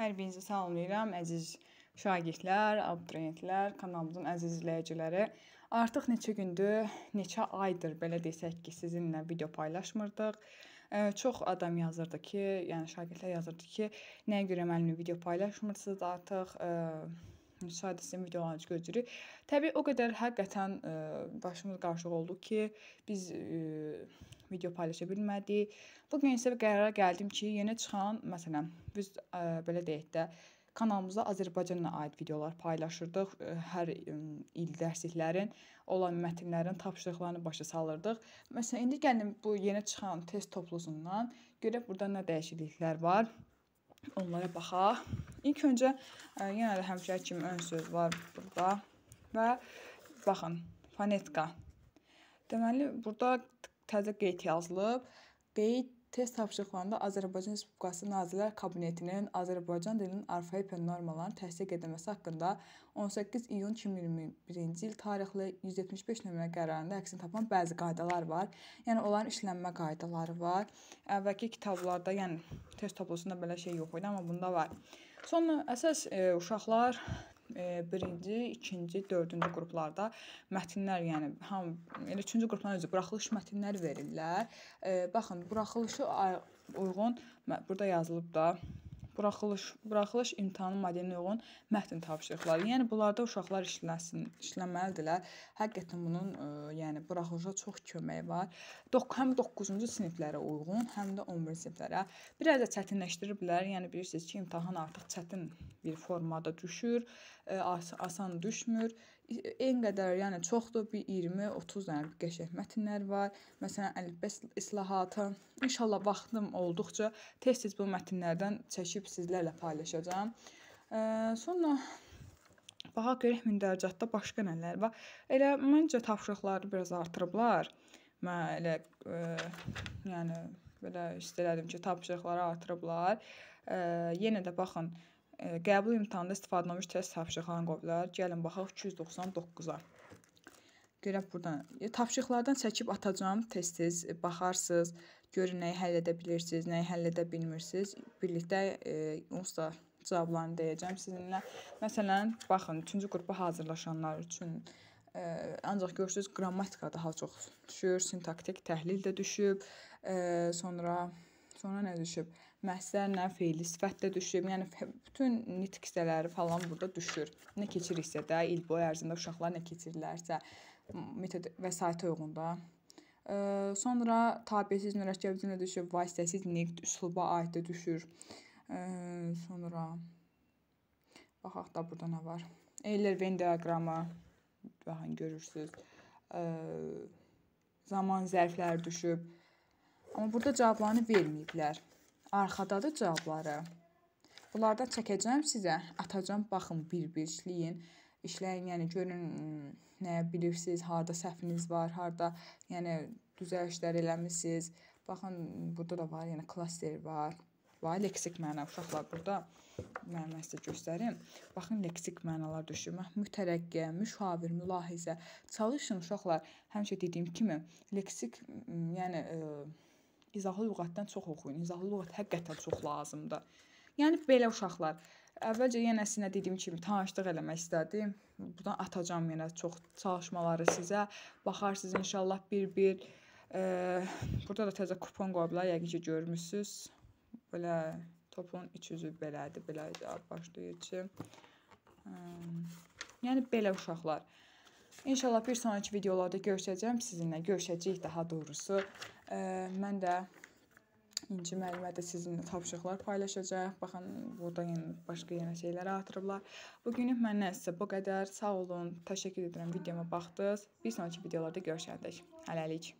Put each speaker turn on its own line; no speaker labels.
Hər birinizi salamlayıram, əziz şagirdlər, abituriyentlər, kanalımızın əziz izləyiciləri. Artıq neçə gündür, neçə aydır belə desək ki, sizinlə video paylaşmırdıq. Çox adam yazırdı ki, yəni şagirdlər yazırdı ki, nəyə görə mənimlə video paylaşmırsınız artıq? Müsaitə sizin videolarınızı gözləyirik. Təbii o qədər həqiqətən başımız qarışıq oldu ki, biz video paylaşa bilmədik. Bu gün isə qərara gəldim ki, yeni çıxan, məsələn, biz ə, e, belə deyək də, kanalımıza Azərbaycanla aid videolar paylaşırdıq. E, hər il dərsliklərin olan mətnlərin tapşırıqlarını başa salırdıq. Məsələn, indi gəlin bu yeni çıxan test toplusundan görək burada nə dəyişikliklər var. Onlara baxaq. İlk öncə e, yenə də həmişəki kimi ön söz var burada və baxın fonetika. Deməli, burada təzə qeyd yazılıb. Qeyd test tapşırıqlarında Azərbaycan Respublikası Nazirlər Kabinetinin Azərbaycan dilinin arfoepiya normalarının təsdiq edilməsi haqqında 18 iyun 2021-ci il tarixli 175 nömrəli qərarında əksini tapan bəzi qaydalar var. Yəni onların işlənmə qaydaları var. Əvvəlki kitablarda, yəni test tablosunda belə şey yox idi, amma bunda var. Sonra əsas e, uşaqlar E, birinci, ikinci, dördüncü qruplarda mətnlər, yəni ham elə yəni üçüncü qrupdan özü buraxılış mətnləri verirlər. E, baxın, buraxılışı uyğun burada yazılıb da buraxılış, buraxılış imtahanı modelinə uyğun mətn tapşırıqları. Yəni bunlarda uşaqlar işlənsin, işlənməlidirlər. Həqiqətən bunun ə, e, yəni buraxılışa çox köməyi var. Dok həm 9-cu siniflərə uyğun, həm də 11-ci siniflərə. Biraz da çətinləşdirə bilər. Yəni bilirsiniz ki, imtahan artıq çətin bir formada düşür, ə, e, as asan düşmür. E, en qədər, yəni çoxdur, bir 20-30 dənə qəşəng mətnlər var. Məsələn, əlifbə islahatı. İnşallah vaxtım olduqca tez-tez bu mətnlərdən çəkib sizlərlə paylaşacağam. Sonra baxaq görək mündəricatda başqa nələr var. Elə məncə tapşırıqları biraz artırıblar. Mən elə ə, e, yəni belə hiss elədim ki, tapşırıqları artırıblar. Ə, e, yenə də baxın, ə, e, qəbul imtahanında istifadə olunmuş test tapşırıqlarını qoyublar. Gəlin baxaq 299-a. Görək burdan. E, tapşırıqlardan çəkib atacam. Tez-tez e, baxarsınız, görün nəyi həll edə bilirsiniz, nəyi həll edə bilmirsiniz. Birlikdə e, onsuz da cavablarını deyəcəm sizinlə. Məsələn, baxın, 3-cü qrupa hazırlaşanlar üçün ə, e, ancaq görürsüz qrammatika daha çox düşür, sintaktik təhlil də düşüb, ə, sonra sonra nə düşüb? Məhzlərlə feili sifət də düşüb. Yəni bütün nitq hissələri falan burada düşür. Nə keçiriksə də il boyu ərzində uşaqlar nə keçirlərsə metod vəsaitə uyğun da. Sonra tabelsiz mürəkkəb üzünə düşür, vasitəsiz neft üsluba aid də düşür. Sonra baxaq da burada nə var. Eyler-Ven diaqramı baxın görürsüz. Zaman zərfləri düşüb. Amma burada cavablarını verməyiblər. Arxadadır cavabları. Bunlardan çəkəcəm sizə, atacam baxın bir-birləyin. -bir işləyin, yəni görün nəyə bilirsiz, harda səhviniz var, harda yəni düzəlişlər eləmisiniz. Baxın, burada da var, yəni klaster var. Va, leksik məna uşaqlar burada mən sizə göstərim. Baxın, leksik mənalar düşür. Mütərəqqiyə, müşavir, mülahizə. Çalışın uşaqlar. Həmişə dediyim kimi, leksik, yəni ə, izahlı lüğətdən çox oxuyun. İzahlı lüğət həqiqətən çox lazımdır. Yəni belə uşaqlar. Əvvəlcə yenə sizə dediyim kimi tanışlıq eləmək istədim. Burdan atacağam yenə çox çalışmaları sizə. Baxarsınız inşallah bir-bir. E, burada da təzə kupon qoyublar, yəqin ki görmüsüz. Belə topun iç üzü belədir, belə idi başlayıcı. E, yəni belə uşaqlar. İnşallah bir sonrakı videolarda görüşəcəm sizinlə. Görüşəcəyik daha doğrusu. E, mən də İnci müəllimə də sizinlə tapşırıqlar paylaşacaq. Baxın, burada yəni başqa yenə şeylər artırıblar. Bu günlük məndən sizə bu qədər. Sağ olun. Təşəkkür edirəm videoma baxdınız. Bir sonrakı videolarda görüşəndək. Hələlik.